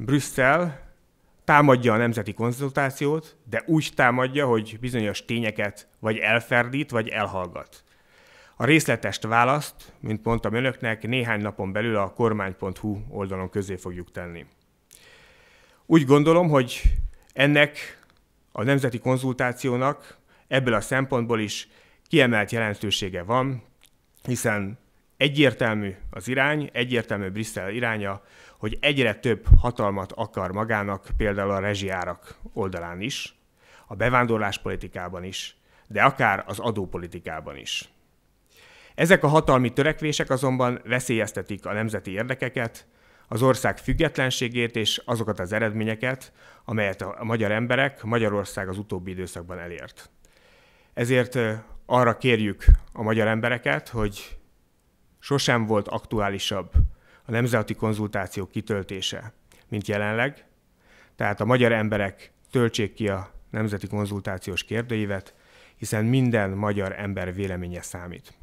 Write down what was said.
Brüsszel támadja a nemzeti konzultációt, de úgy támadja, hogy bizonyos tényeket vagy elferdít, vagy elhallgat. A részletest választ, mint mondtam önöknek, néhány napon belül a kormány.hu oldalon közé fogjuk tenni. Úgy gondolom, hogy ennek a nemzeti konzultációnak ebből a szempontból is kiemelt jelentősége van, hiszen egyértelmű az irány, egyértelmű Bristol iránya, hogy egyre több hatalmat akar magának, például a rezsiárak oldalán is, a bevándorláspolitikában is, de akár az adópolitikában is. Ezek a hatalmi törekvések azonban veszélyeztetik a nemzeti érdekeket, az ország függetlenségét és azokat az eredményeket, amelyet a magyar emberek Magyarország az utóbbi időszakban elért. Ezért arra kérjük a magyar embereket, hogy Sosem volt aktuálisabb a nemzeti konzultáció kitöltése, mint jelenleg, tehát a magyar emberek töltsék ki a nemzeti konzultációs kérdőívet, hiszen minden magyar ember véleménye számít.